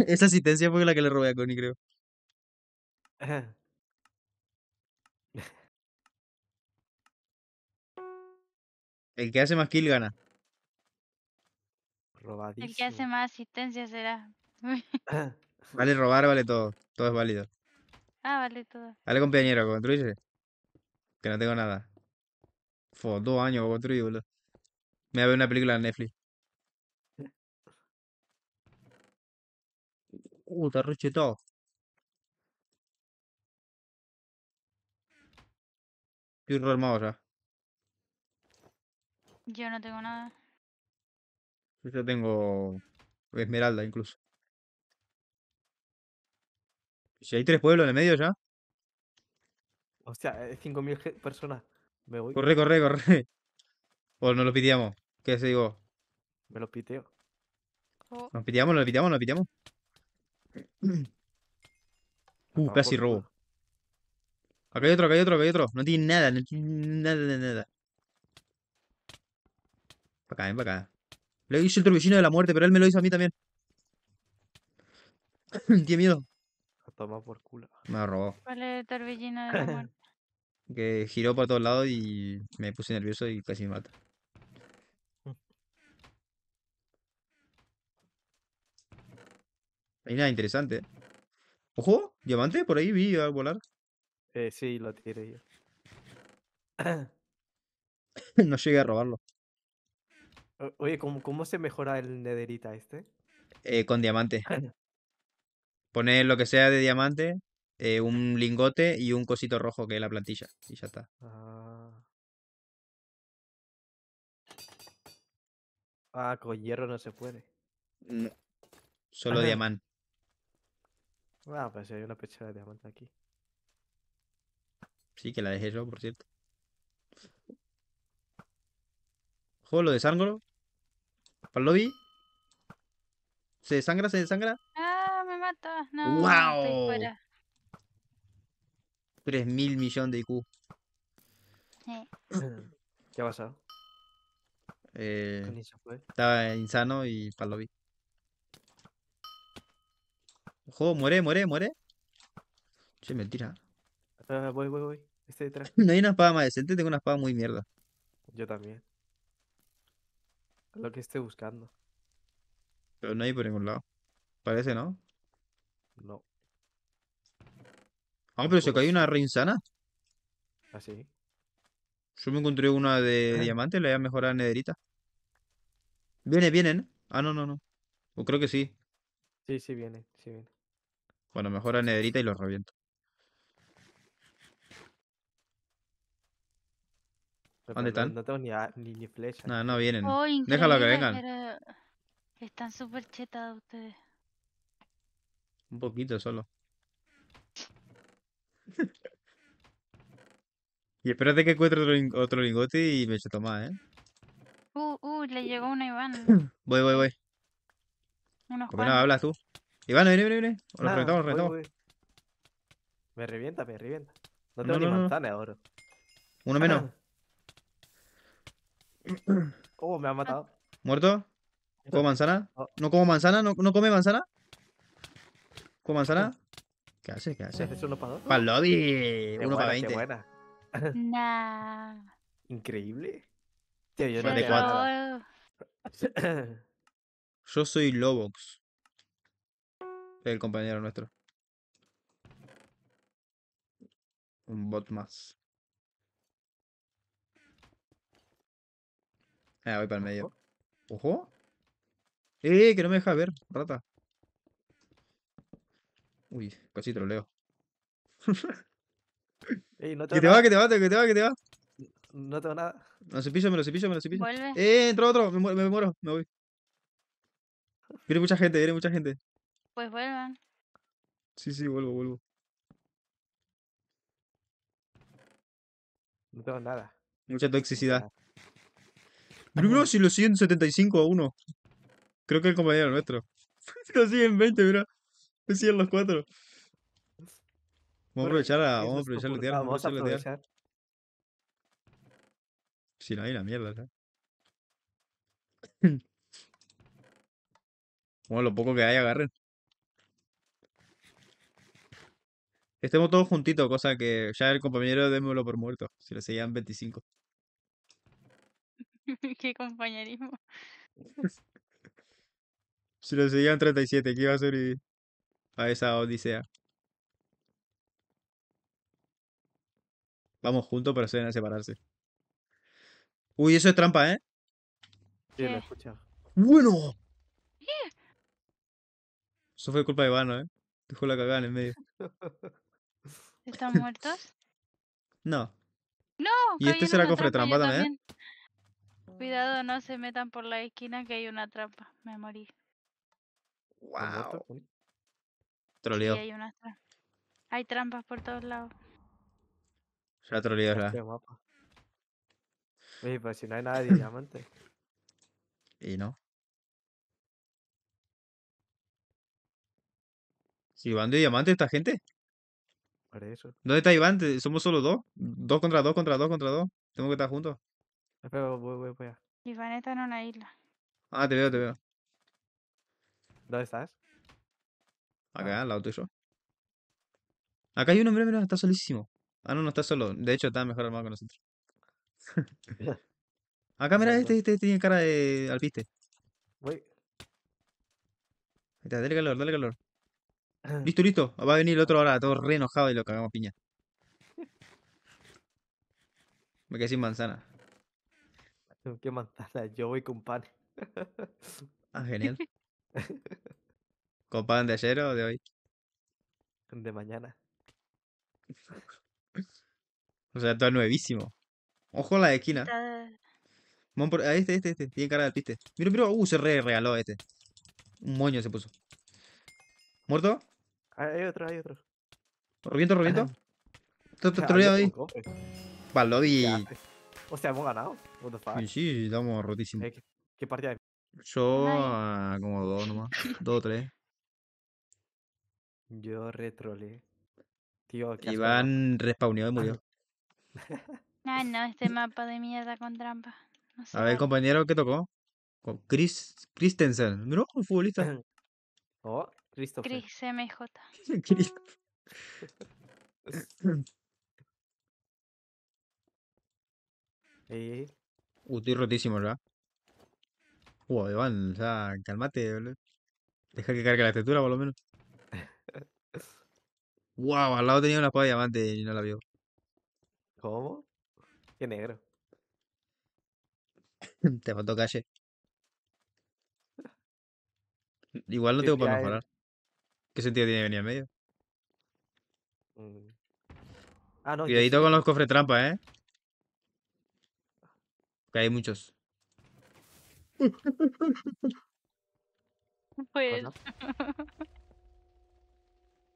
Esa asistencia fue la que le robé a Connie, creo. El que hace más kill gana. El que hace más asistencia será. vale robar, vale todo. Todo es válido. Ah, vale todo. Vale compañero, construye. Que no tengo nada. Fue dos años construí, boludo. Me voy a ver una película en Netflix. Uh, короче, дал. Estoy ya. Yo no tengo nada. Yo tengo esmeralda incluso. Si hay tres pueblos en el medio ya. O sea, eh, cinco 5.000 personas. Me voy. Corre, corre, corre. O no lo piteamos. ¿Qué se digo? Me lo piteo. Oh. Nos piteamos, nos piteamos, nos piteamos. Uh, casi robo. Acá hay otro, acá hay otro, acá hay otro. No tiene nada, no tiene nada nada. Para acá, Le hice el torbellino de la muerte, pero él me lo hizo a mí también. tiene miedo. Me robó. ¿Cuál que giró para todos lados y me puse nervioso y casi me mata. Hay nada interesante. Ojo, diamante, por ahí vi al volar. Eh, sí, lo tiré yo. no llegué a robarlo. oye, ¿cómo, ¿cómo, se mejora el nederita este? Eh, con diamante. Poner lo que sea de diamante, eh, un lingote y un cosito rojo que es la plantilla. Y ya está. Ah, ah con hierro no se puede. Solo diamante. Ah, pues hay una pechera de diamante aquí. Sí, que la dejé yo, por cierto. Juego lo de sangro. Para lobby. ¿Se desangra? ¿Se desangra? Ah, me mata. No, ¡Wow! Estoy fuera. 3 mil millones de IQ. ¿Qué ha pasado? Eh, estaba insano y para lobby. Ojo, muere, muere, muere. Che, mentira. voy, voy, voy. Este detrás. No hay una espada más decente, tengo una espada muy mierda. Yo también. Lo que esté buscando. Pero no hay por ningún lado. Parece, ¿no? No. Ah, pero se cae una re insana. ¿Ah, sí? Yo me encontré una de ah. diamante, la voy a mejorar en nederita. Viene, vienen. Ah, no, no, no. O creo que sí. Sí, sí viene, sí viene. Bueno, mejor a Nederita y los reviento. ¿Dónde están? No, tengo ni, ni, flecha. No, no vienen. Oh, Déjalo que vengan. Están súper chetados ustedes. Un poquito solo. y espérate que encuentre otro, lingote y me eche más, ¿eh? Uh, uh, le llegó una Iván. voy, voy, voy. Unos no hablas tú? Iván, viene, viene, viene. O lo ah, reventamos, lo reventamos. Me revienta, me revienta. No tengo ni manzana ahora. Uno menos. ¿Cómo oh, me ha matado. ¿Muerto? ¿Como manzana? Oh. ¿No como manzana? ¿No, come manzana? ¿Como manzana? ¿Qué hace? ¿Qué hace? ¿Es uno para dos? Para el lobby. uno para veinte. buena. Increíble. yo no Yo soy Lobox. El compañero nuestro. Un bot más. Ah, voy para el medio. ¡Ojo! ¡Eh, que no me deja ver, rata! Uy, casi troleo. Ey, no te que te va, que te va, que te va, que te va. No tengo nada. Me lo cepillo, me lo cepillo, me lo cepillo. Vuelve. Eh, entró otro, me, muero, me muero, me voy. Viene mucha gente, viene mucha gente. Pues vuelvan. Sí, sí, vuelvo, vuelvo. No tengo nada. Mucha toxicidad. Bruno si lo siguen 75 a 1. Creo que el compañero nuestro. lo siguen 20, mira. Lo siguen los cuatro. Vamos a aprovechar a, vamos a aprovechar Vamos a aprovechar. Si no hay la mierda, ¿sabes? Bueno, lo poco que hay, agarren. estemos todos juntitos, cosa que ya el compañero démoslo por muerto, si lo seguían 25. Qué compañerismo. si lo seguían 37, ¿qué iba a salir a esa odisea? Vamos juntos, pero se a separarse. Uy, eso es trampa, ¿eh? Sí, lo eh. escuchado. ¡Bueno! Eh. Eso fue culpa de Ivano, ¿eh? Dejó la cagada en el medio. ¿Están muertos? No. No. Y este será cofre trampa, también. Cuidado, no se metan por la esquina que hay una trampa. Me morí. Wow. Troleo. hay, trampas por todos lados. Ya troleo este ¿verdad? pero si no hay nada de diamante. y no. ¿Si van de diamante esta gente? ¿Dónde está Iván? Somos solo dos. Dos contra dos, contra dos, contra dos. ¿Tengo que estar juntos. Espera, ah, voy, voy, voy. Iván está en una isla. Ah, te veo, te veo. ¿Dónde estás? Acá, ah. al lado tuyo. Acá hay un hombre, mira, está solísimo. Ah, no, no está solo. De hecho, está mejor armado que nosotros. Acá, mira, este, este, tiene cara de alpiste. Voy. Ahí dale calor, dale calor. Listo, listo. Va a venir el otro ahora, todo re enojado y lo cagamos piña. Me quedé sin manzana. ¿Qué manzana? Yo voy con pan. Ah, genial. ¿Con pan de ayer o de hoy? De mañana. O sea, todo nuevísimo. Ojo a la esquina. este, este, este. Tiene cara de piste. Mira, mira. Uh, se re regaló este. Un moño se puso. ¿Muerto? Hay otro, hay otro. ¿Robiento, Robiento? robiento todo te lo ahí? O sea, hemos ganado. What the fuck. Sí, sí, estamos rotísimos. Eh, ¿Qué, partida Yo ah, como dos nomás. dos o tres. Yo retrole Tío, Iván respawneó y murió. no ah, no, este mapa de mierda con trampa. a ver, compañero, ¿qué tocó? Con Chris Christensen. Miró, un futbolista. Oh, Christopher. Chris MJ. eh. Uh, estoy rotísimo, ¿verdad? Uy, Iván, sea, calmate, boludo. Deja que cargue la textura, por lo menos. wow, al lado tenía una espada de diamante y no la vio. ¿Cómo? Qué negro. Te faltó calle. Igual no tengo para mejorar. ¿Qué sentido tiene venir en medio? Mm. Ah, no. Cuidadito con los cofres trampa, ¿eh? Que hay muchos. Pues.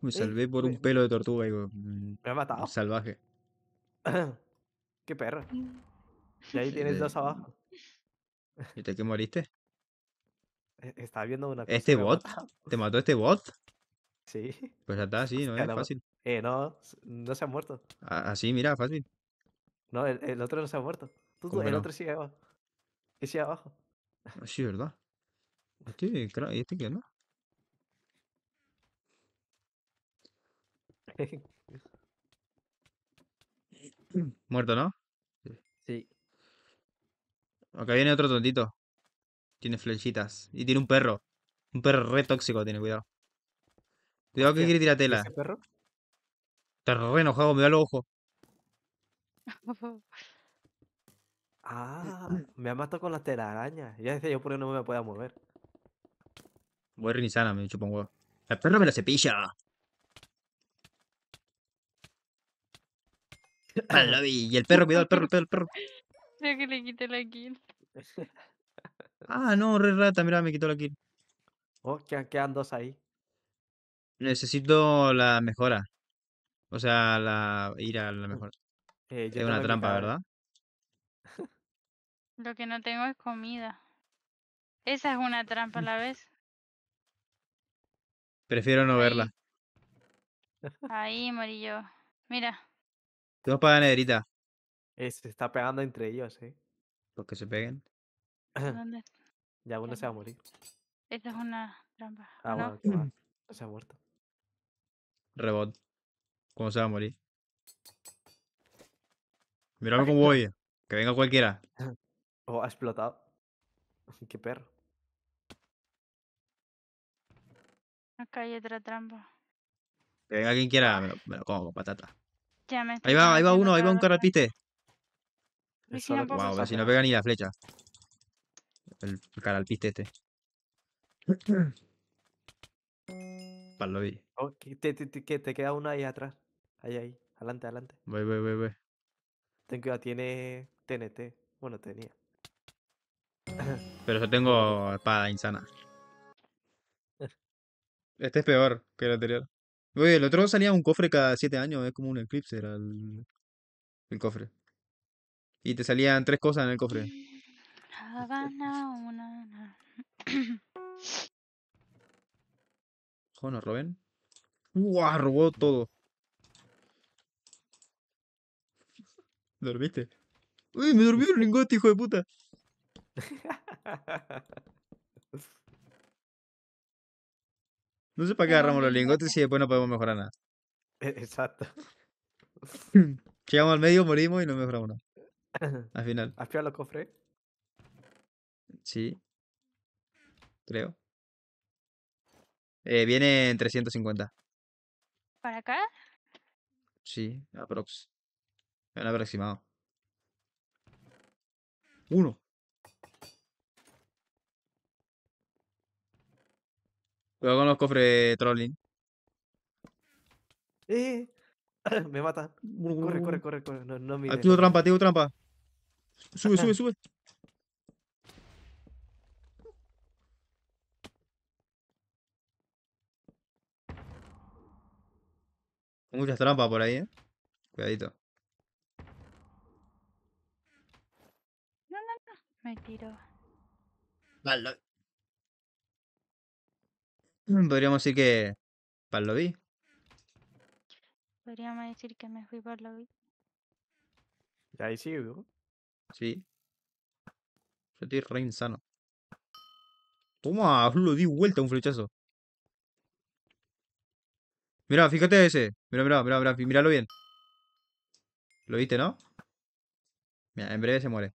Me salvé por un pelo de tortuga, digo. Mm, me ha matado. Salvaje. Qué perro. Y ahí tienes dos abajo. ¿Y te qué moriste? E-, estaba viendo una. ¿Este bot? ¿Te mató este bot? Sí. Pues ya está, sí, no es fácil. Eh, no, no se ha muerto. Así, mira, fácil. No, el, otro no se ha muerto. el otro sigue abajo. abajo. Ah, sí, ¿verdad? claro, ¿y este, este qué no Muerto, ¿no? Sí. Acá viene otro tontito. Tiene flechitas. Y tiene un perro. Un perro re tóxico, tiene cuidado. Cuidado que quiere tirar tela. ¿Ese perro? Está re enojado, me da los ojos. ah, me ha matado con las telarañas. Ya decía yo por qué no me pueda mover. Voy rinisana, me chupo un huevo. El perro me la cepilla. y el perro, cuidado, el perro, el perro, el perro. Creo que le quité la kill. ah, no, re rata, mirá, me quitó la kill. Oh, quedan dos ahí. Necesito la mejora. O sea, la ir a la mejora. Eh, es una trampa, ¿verdad? Lo que no tengo es comida. Esa es una trampa a la vez. Prefiero no verla. Ahí morí Mira. Te vas para la se está pegando entre ellos, ¿eh? Porque pues se peguen. ¿Dónde? Ya uno se va a morir. Esta es una trampa. Ah, bueno, se ha muerto. Rebot. ¿Cómo se va a morir? mira ah, cómo voy. Que venga cualquiera. Oh, ha explotado. Qué perro. Acá hay otra trampa. Que venga quien quiera, me lo, como con patata. ahí va, ahí va uno, ahí va un caralpiste Si no no pega ni la flecha. El, el caralpiste este. lo Okay, que te, queda una ahí atrás. Ahí, ahí. Adelante, adelante. Voy, voy, voy, Ten cuidado, tiene TNT. Bueno, tenía. Pero yo tengo espada insana. Este es peor que el anterior. Oye, el otro salía un cofre cada 7 años, es como un eclipse, era el, el cofre. Y te salían tres cosas en el cofre. Joder, nos roben. ¡Uah! Robó todo. ¿Dormiste? ¡Uy! Me dormí el lingote, hijo de puta. No sé para qué agarramos los lingotes y después no podemos mejorar nada. Exacto. Llegamos al medio, morimos y no mejoramos nada. Al final. ¿Has pillado los cofres? Sí. Creo. Eh, viene en 350. ¿Para acá? Sí, aprox. aproximado. Uno. Cuidado con los cofres trolling. Eh, me mata. Corre, corre, uh. corre, corre. No, no mire. Activo trampa, activo trampa. Sube, sube, sube. Muchas trampas por ahí, eh. Cuidadito. No, no, no. Me tiro. Vale. Podríamos decir que. Para lo vi. Podríamos decir que me fui por lo vi. ahí sí, Sí. Yo estoy re insano. Toma, lo di vuelta un flechazo. Mira, fíjate ese. Mira, mira, mira, mira, míralo bien. Lo viste, ¿no? Mira, en breve se muere.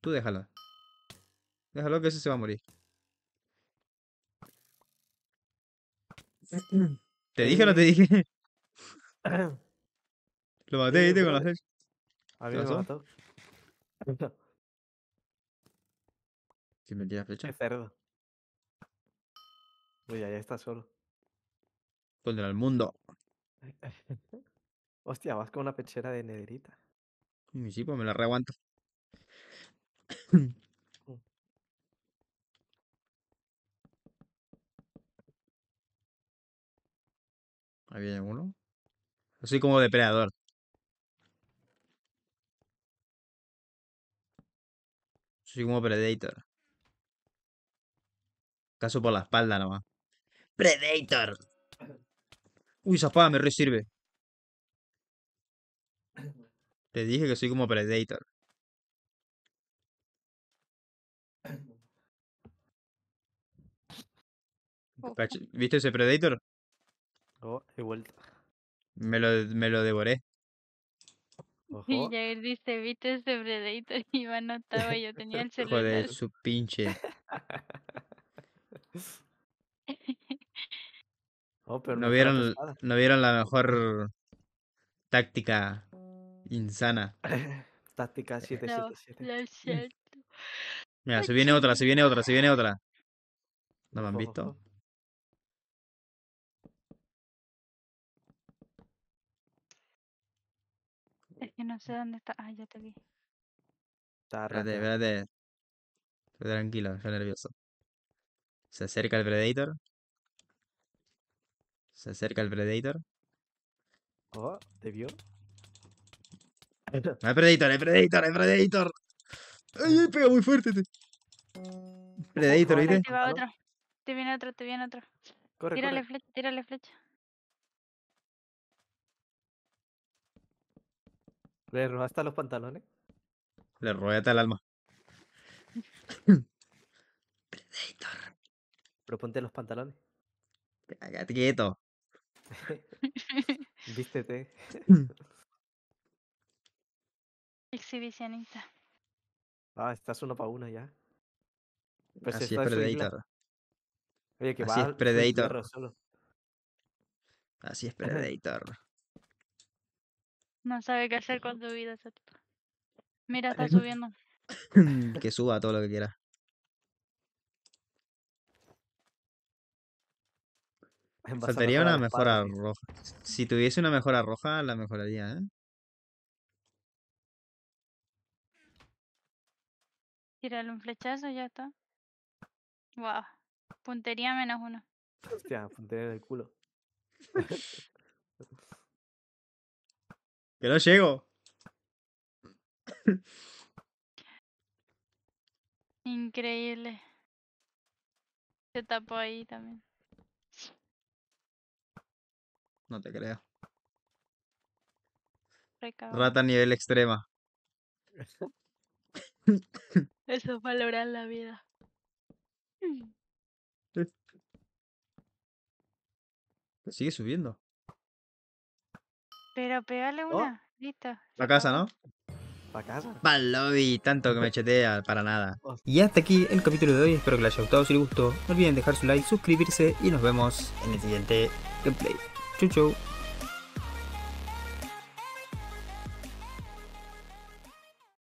Tú déjalo. Déjalo que ese se va a morir. ¿Te dije o no te dije? Lo maté, ¿viste? Con las A ver, me mató. Si me tira flecha. Qué cerdo. Uy, ya está solo. Contra el mundo. Hostia, vas con una pechera de nederita. Sí, pues me la reaguanto. Ahí viene uno. Soy como depredador. Soy como Predator. Caso por la espalda nomás. ¡Predator! Uy, zapada me resirve. Te dije que soy como Predator. Oh. ¿Viste ese Predator? Oh, he vuelto. Me lo, me lo devoré. Ojo. Y dice, viste ese Predator y Iván no yo tenía el celular. de su pinche. Oh, no, vieron, no vieron la mejor táctica insana. táctica 777. Eh, Mira, se viene otra, se viene otra, se viene otra. ¿No me han visto? Es que no sé dónde está. Ah, ya te vi. Está espérate, espérate. Estoy tranquilo, estoy nervioso. Se acerca el Predator. Se acerca el Predator. Oh, ¿te vio? hay Predator, hay Predator, hay Predator. Ay, ay, pega muy fuerte. Este! Predator, ¿viste? Te va otro. Te viene otro, te viene otro. Corre, tírale flecha, tírale flecha. Le robaste los pantalones. Le robé hasta el alma. Predator. Pero ponte los pantalones. Cállate quieto. Vístete. Mm. Exhibicionista. Ah, estás uno para uno ya. Pues Así es Predator. Así es Predator. Así es Predator. No sabe qué hacer con tu vida Mira, está subiendo. que suba todo lo que quiera. O una mejora roja. Si tuviese una mejora roja, la mejoraría, ¿eh? Tírale un flechazo y ya está. Wow. Puntería menos uno. Hostia, puntería del culo. que no llego. Increíble. Se tapó ahí también. No te creo. Rata a nivel extrema. Eso es valorar la vida. sigue subiendo. Pero pegale oh. una, ¿Lista? listo. La casa, ¿no? para casa. lobby. tanto que me chetea para nada. Y hasta aquí el capítulo de hoy, espero que les haya gustado, si les gustó, no olviden dejar su like, suscribirse y nos vemos en el siguiente gameplay. Ciao, ciao.